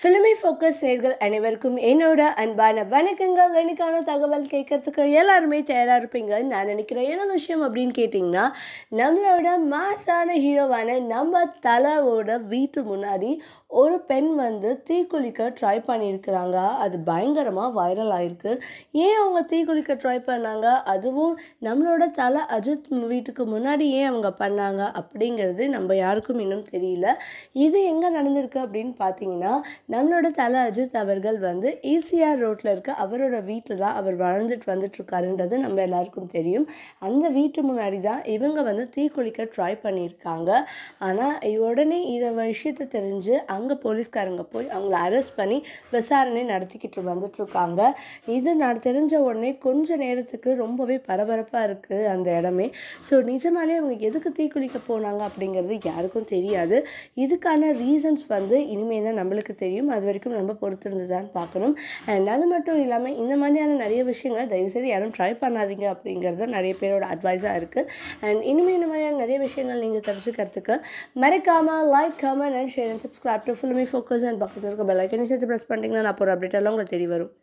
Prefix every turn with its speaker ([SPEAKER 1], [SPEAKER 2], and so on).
[SPEAKER 1] filmy focus நேர்கள் அனைவருக்கும் என்னோட அன்பான வணக்கங்கள் எனக்கான தகவல் கேட்கறதுக்கு எல்லாருமே தயாராக இருப்பீங்க நான் நினைக்கிறேன் என்ன விஷயம் அப்படின்னு கேட்டிங்கன்னா நம்மளோட மாசான ஹீரோவான நம்ம தலைவோட வீட்டு முன்னாடி ஒரு பெண் வந்து தீக்குளிக்க ட்ரை பண்ணியிருக்கிறாங்க அது பயங்கரமாக வைரல் ஆகிருக்கு ஏன் அவங்க தீக்குளிக்க ட்ரை பண்ணாங்க அதுவும் நம்மளோட தலை அஜித் வீட்டுக்கு முன்னாடி ஏன் அவங்க பண்ணாங்க அப்படிங்கிறது நம்ம யாருக்கும் இன்னும் தெரியல இது எங்கே நடந்திருக்கு அப்படின்னு பார்த்தீங்கன்னா நம்மளோட தலை அஜித் அவர்கள் வந்து ஈசிஆர் e ரோட்டில் இருக்க அவரோட வீட்டில் தான் அவர் வளர்ந்துட்டு வந்துட்டுருக்காருன்றது நம்ம எல்லாருக்கும் தெரியும் அந்த வீட்டு முன்னாடி தான் இவங்க வந்து தீக்குளிக்க ட்ரை பண்ணியிருக்காங்க ஆனால் உடனே இதை விஷயத்தை தெரிஞ்சு அங்கே போலீஸ்காரங்க போய் அவங்கள அரெஸ்ட் பண்ணி விசாரணை நடத்திக்கிட்டு வந்துட்டுருக்காங்க இது நான் தெரிஞ்ச உடனே கொஞ்ச நேரத்துக்கு ரொம்பவே பரபரப்பாக இருக்குது அந்த இடமே ஸோ நிஜமாலே அவங்க எதுக்கு தீக்குளிக்க போனாங்க அப்படிங்கிறது யாருக்கும் தெரியாது இதுக்கான ரீசன்ஸ் வந்து இனிமேல் தான் நம்மளுக்கு தெரியும் முடியும் அது வரைக்கும் நம்ம பொறுத்திருந்துதான் பார்க்கணும் அண்ட் அது மட்டும் இல்லாமல் இந்த மாதிரியான நிறைய விஷயங்களை தயவுசெய்து யாரும் ட்ரை பண்ணாதீங்க அப்படிங்கிறது நிறைய பேரோட அட்வைஸாக இருக்குது அண்ட் இனிமேல் இந்த மாதிரியான நிறைய விஷயங்கள் நீங்கள் தெரிஞ்சுக்கிறதுக்கு மறக்காமல் like comment and share and subscribe to ஃபுல்லுமே ஃபோக்கஸ் அண்ட் பக்கத்தில் இருக்க பெல் ஐக்கனையும் சேர்த்து ப்ரெஸ் பண்ணிட்டீங்கன்னா நான் அப்புறம் அப்டேட் எல்லாம் உங்களுக்கு தெரிய வரும்